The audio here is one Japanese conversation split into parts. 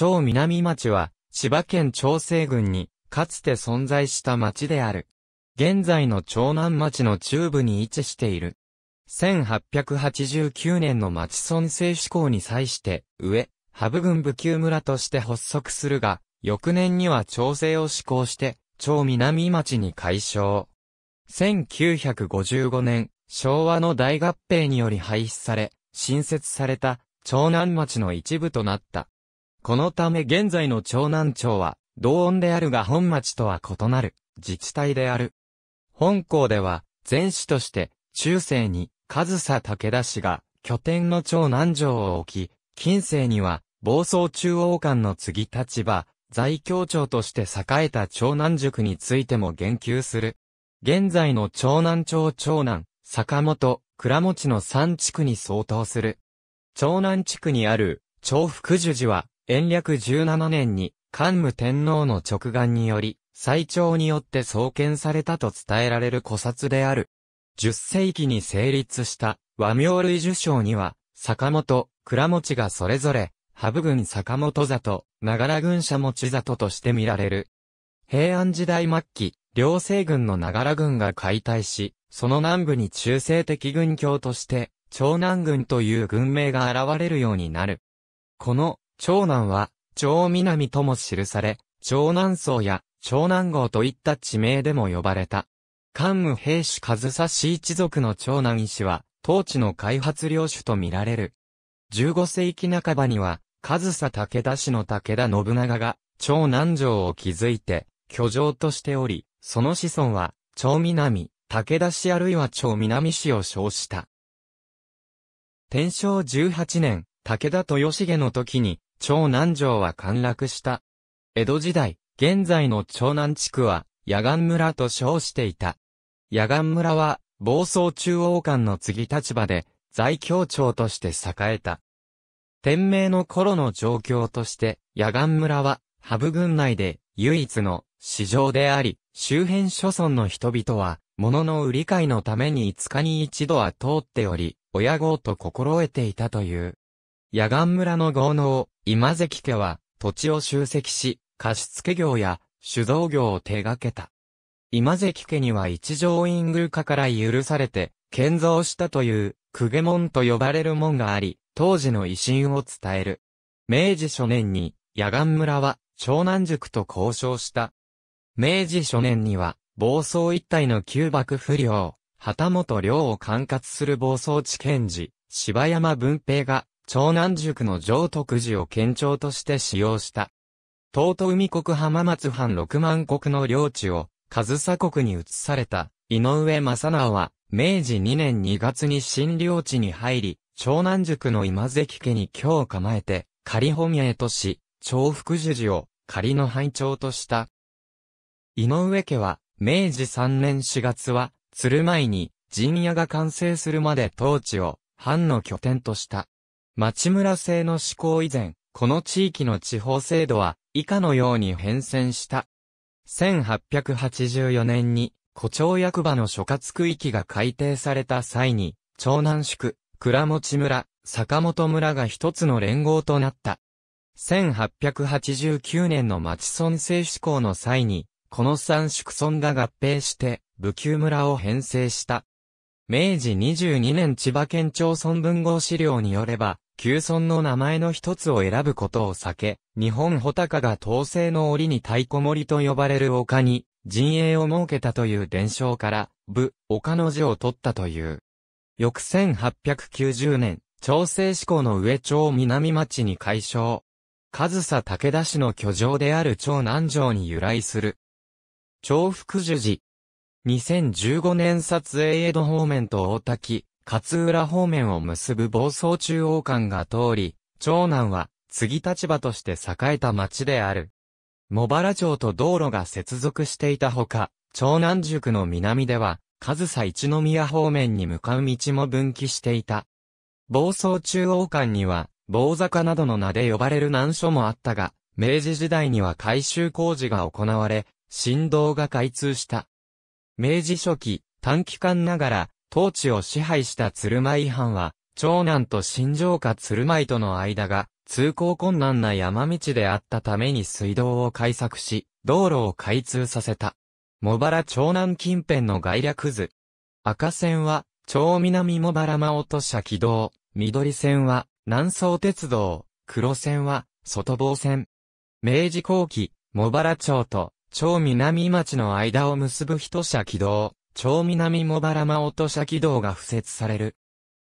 超南町は、千葉県長生郡に、かつて存在した町である。現在の長南町の中部に位置している。1889年の町村政施行に際して、上、ハブ郡部級村として発足するが、翌年には調整を施行して、超南町に解消。1955年、昭和の大合併により廃止され、新設された、長南町の一部となった。このため現在の長南町は、同音であるが本町とは異なる、自治体である。本校では、前市として、中世に、上総武田氏が、拠点の長南城を置き、近世には、房総中央間の継ぎ立場、在京町として栄えた長南塾についても言及する。現在の長南町長南、坂本、倉持の三地区に相当する。長南地区にある、長福寿寺は、延暦17年に、桓武天皇の直眼により、最長によって創建されたと伝えられる古刹である。10世紀に成立した和名類受賞には、坂本、倉持がそれぞれ、羽生郡坂本里、長良郡社持里として見られる。平安時代末期、両西軍の長良軍が解体し、その南部に中性的軍教として、長南軍という軍名が現れるようになる。この長男は、長南とも記され、長南荘や長南郷といった地名でも呼ばれた。関武兵士和佐氏一族の長南氏は、当地の開発領主と見られる。15世紀半ばには、和佐武田氏の武田信長が、長南城を築いて、居城としており、その子孫は、長南、武田氏あるいは長南氏を称した。天正18年、武田豊重の時に、長南城は陥落した。江戸時代、現在の長南地区は、野岸村と称していた。野岸村は、房総中央間の次立場で、在京町として栄えた。天明の頃の状況として、野岸村は、ハブ郡内で唯一の市場であり、周辺諸村の人々は、物の売り買いのために5日に一度は通っており、親号と心得ていたという。野岸村の豪農、今関家は土地を集積し、貸付業や酒造業を手掛けた。今関家には一条院宮家から許されて、建造したという、くげ門と呼ばれる門があり、当時の威信を伝える。明治初年に、野岩村は、湘南塾と交渉した。明治初年には、暴走一帯の旧幕不良、旗本領を管轄する暴走地検事、柴山文平が、長南塾の上徳寺を県庁として使用した。東都海国浜松藩六万国の領地を、上総国に移された、井上正直は、明治2年2月に新領地に入り、長南塾の今関家に居を構えて、仮本営とし、長福寿寺を仮の拝聴とした。井上家は、明治3年4月は、鶴舞に、陣屋が完成するまで当地を、藩の拠点とした。町村制の施行以前、この地域の地方制度は以下のように変遷した。1884年に、古町役場の所轄区域が改定された際に、長南宿、倉持村、坂本村が一つの連合となった。1889年の町村制施行の際に、この三宿村が合併して、武宮村を編成した。明治22年千葉県町村文豪資料によれば、旧村の名前の一つを選ぶことを避け、日本穂高が東西の折に太鼓森と呼ばれる丘に、陣営を設けたという伝承から、部、丘の字を取ったという。翌1890年、調整志向の上町南町に改称。上総武田氏の居城である町南城に由来する。長福寿寺、2015年撮影江戸方面と大滝、勝浦方面を結ぶ房総中央間が通り、長南は、次立場として栄えた町である。茂原町と道路が接続していたほか、長南塾の南では、上総一宮方面に向かう道も分岐していた。房総中央間には、坊坂などの名で呼ばれる難所もあったが、明治時代には改修工事が行われ、振動が開通した。明治初期、短期間ながら、当地を支配した鶴舞藩は、長男と新城下鶴舞との間が、通行困難な山道であったために水道を開削し、道路を開通させた。茂原長南近辺の概略図。赤線は、超南茂原間落と車軌道、緑線は、南総鉄道、黒線は、外房線。明治後期、茂原町と超南町の間を結ぶ一車軌道、超南茂原間音車軌道が付設される。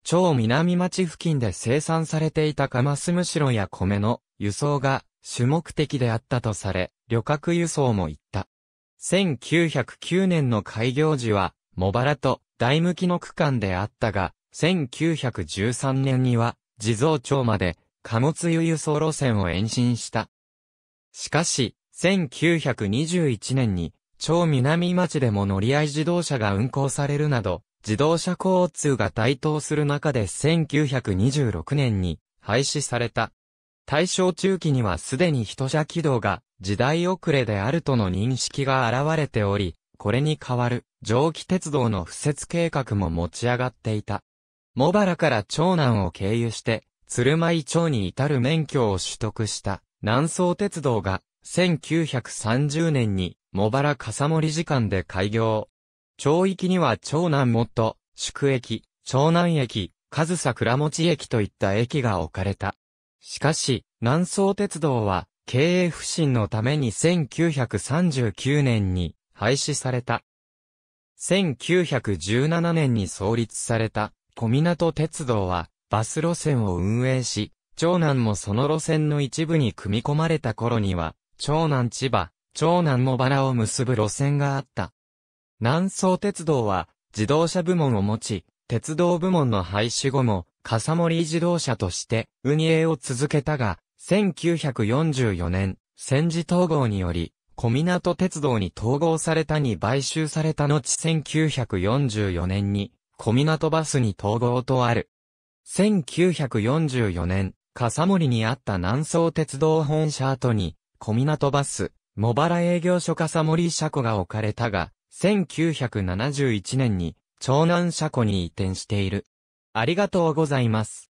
超南町付近で生産されていたカマスムシロや米の輸送が主目的であったとされ、旅客輸送も行った。1909年の開業時は、茂原と大向きの区間であったが、1913年には、地蔵町まで貨物輸輸送路線を延伸した。しかし、1921年に、超南町でも乗り合い自動車が運行されるなど、自動車交通が台頭する中で1926年に廃止された。大正中期にはすでに人車軌道が時代遅れであるとの認識が現れており、これに代わる蒸気鉄道の敷設計画も持ち上がっていた。茂原から長南を経由して、鶴舞町に至る免許を取得した南総鉄道が1930年に、茂原笠森時間で開業。町域には長南元、宿駅、長南駅、上総倉持駅といった駅が置かれた。しかし、南総鉄道は、経営不振のために1939年に廃止された。1917年に創立された小湊鉄道はバス路線を運営し、長南もその路線の一部に組み込まれた頃には長南千葉、長南茂原を結ぶ路線があった。南総鉄道は、自動車部門を持ち、鉄道部門の廃止後も、笠森自動車として、運営を続けたが、1944年、戦時統合により、小湊鉄道に統合されたに買収された後1944年に、小湊バスに統合とある。1944年、笠森にあった南総鉄道本社跡に、小港バス、茂原営業所笠森車庫が置かれたが、1971年に、長南車庫に移転している。ありがとうございます。